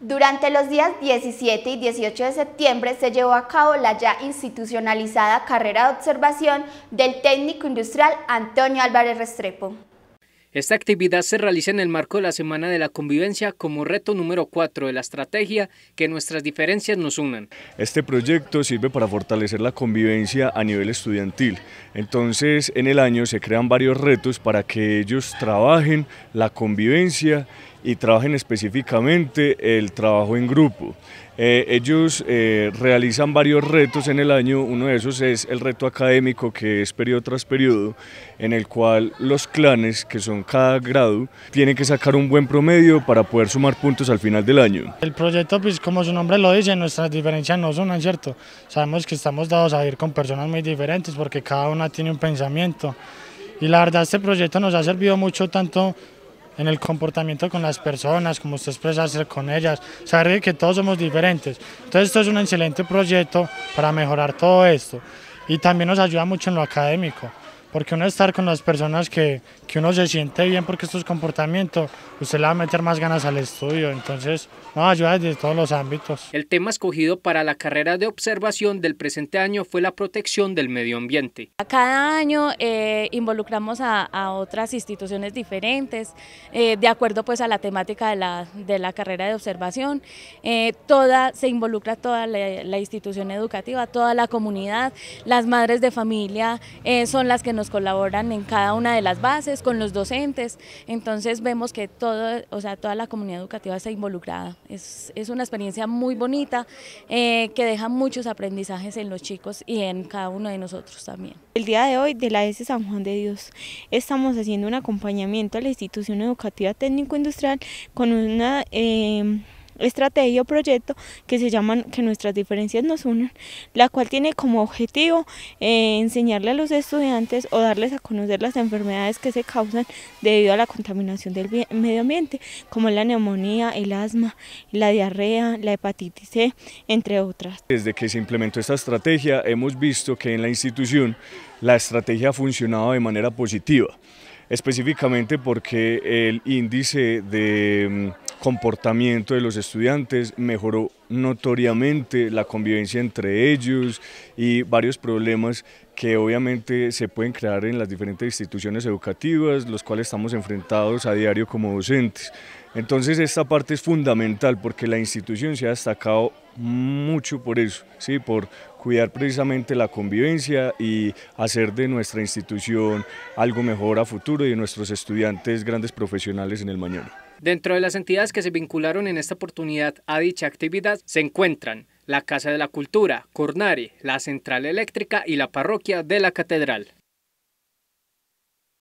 Durante los días 17 y 18 de septiembre se llevó a cabo la ya institucionalizada carrera de observación del técnico industrial Antonio Álvarez Restrepo. Esta actividad se realiza en el marco de la Semana de la Convivencia como reto número 4 de la estrategia que nuestras diferencias nos unan. Este proyecto sirve para fortalecer la convivencia a nivel estudiantil. Entonces, en el año se crean varios retos para que ellos trabajen la convivencia y trabajen específicamente el trabajo en grupo. Eh, ellos eh, realizan varios retos en el año, uno de esos es el reto académico que es periodo tras periodo, en el cual los clanes, que son cada grado, tienen que sacar un buen promedio para poder sumar puntos al final del año. El proyecto, pues como su nombre lo dice, nuestras diferencias no son ¿cierto? Sabemos que estamos dados a ir con personas muy diferentes porque cada una tiene un pensamiento y la verdad este proyecto nos ha servido mucho tanto en el comportamiento con las personas, cómo usted expresa con ellas, saber que todos somos diferentes. Entonces esto es un excelente proyecto para mejorar todo esto y también nos ayuda mucho en lo académico porque uno estar con las personas que, uno se siente bien porque estos comportamientos, usted le va a meter más ganas al estudio, entonces no, ayuda desde todos los ámbitos. El tema escogido para la carrera de observación del presente año fue la protección del medio ambiente. Cada año eh, involucramos a, otras instituciones diferentes, eh, de acuerdo pues a la temática de la, carrera de observación, eh, toda, se involucra toda la, institución educativa, toda la comunidad, las madres de familia son las que nos colaboran en cada una de las bases, con los docentes, entonces vemos que todo, o sea, toda la comunidad educativa está involucrada. Es, una experiencia muy bonita eh, que deja muchos aprendizajes en los chicos y en cada uno de nosotros también. El día de hoy de la S San Juan de Dios estamos haciendo un acompañamiento a la institución educativa técnico-industrial con una... Eh, estrategia o proyecto que se llaman Que nuestras diferencias nos unan, la cual tiene como objetivo eh, enseñarle a los estudiantes o darles a conocer las enfermedades que se causan debido a la contaminación del medio ambiente, como la neumonía, el asma, la diarrea, la hepatitis C, entre otras. Desde que se implementó esta estrategia hemos visto que en la institución la estrategia ha funcionado de manera positiva específicamente porque el índice de mm, comportamiento de los estudiantes mejoró notoriamente la convivencia entre ellos y varios problemas que obviamente se pueden crear en las diferentes instituciones educativas, los cuales estamos enfrentados a diario como docentes. Entonces esta parte es fundamental porque la institución se ha destacado mucho por eso, ¿sí? por cuidar precisamente la convivencia y hacer de nuestra institución algo mejor a futuro y de nuestros estudiantes grandes profesionales en el mañana. Dentro de las entidades que se vincularon en esta oportunidad a dicha actividad se encuentran la Casa de la Cultura, Cornari, la Central Eléctrica y la Parroquia de la Catedral.